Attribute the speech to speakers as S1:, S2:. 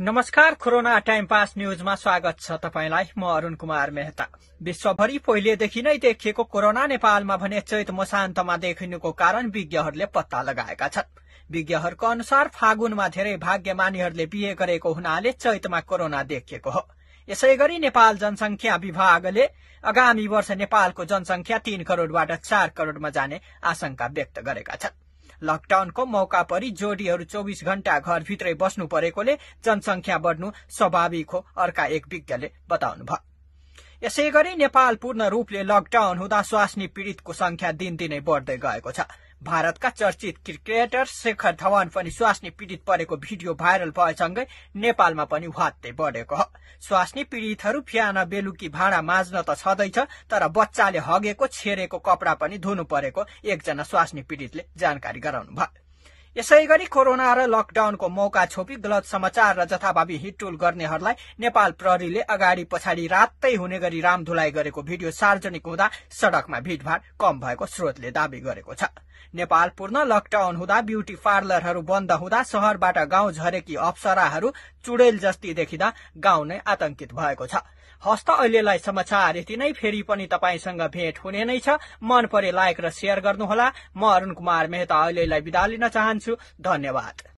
S1: नमस्कार corona time pass न्यूजमा स्वागत छ तपाईँलाई म अरूण कुमार मेहता विश्वभरि पहिलेदेखि नै देखिएको कोरोना नेपालमा भने चैत मसान्तमा देखिनुको कारण विज्ञहरूले पत्ता लगाएका छन् विज्ञहरूको अनुसार फागुनमा धेरै भाग्यमानीहरूले बिहे गरेको हुनाले चैतमा कोरोना देखिएको हो यसै गरी नेपाल जनसंख्या विभागले आगामी वर्ष नेपालको जनसंख्या तीन करोड़बाट चार करोड़मा जाने आशंका व्यक्त गरेका छन् लकडाउनको मौका परि जोडीहरू चौविस घण्टा घरभित्रै बस्नु परेकोले जनसंख्या बढ्नु स्वाभाविक हो अर्का एक विज्ञले बताउनुभयो यसै गरी नेपाल पूर्ण रूपले लकडाउन हुँदा स्वास्नी पीड़ितको संख्या दिनदिनै बढ्दै गएको छ भारतका चर्चित क्रिकेटर शेखर धवन पनि स्वास्नी पीड़ित परेको भिडियो भाइरल भएसँगै नेपालमा पनि वात्तै बढेको हो स्वास्नी पीड़ितहरू फिहान बेलुकी भाँडा माझ्न त छँदैछ तर बच्चाले हगेको छेरेको कपडा पनि धुनु परेको एकजना स्वास्नी पीड़ितले जानकारी गराउनु भयो यसै गरी कोरोना र लकडाउनको मौका छोपी गलत समाचार र जथाभावी हिटुल गर्नेहरूलाई नेपाल प्रहरीले अगाडि पछाडि रातै हुने गरी रामधुलाई गरेको भिडियो सार्वजनिक हुँदा सड़कमा भीड़भाड़ कम भएको स्रोतले दावी गरेको छ नेपाल पूर्ण लकडाउन हुँदा ब्यूटी पार्लरहरू बन्द हुँदा शहरबाट गाउँ झरेकी अप्सराहरू चुडेल जस्ती देखिँदा गाउँ नै आतंकित भएको छ हस्त अहिलेलाई समाचार यति नै फेरि पनि तपाईँसँग भेट हुने नै छ मन परे लाइक र सेयर गर्नुहोला म अरूण कुमार मेहता अहिलेलाई विदा लिन चाहन्छु धन्यवाद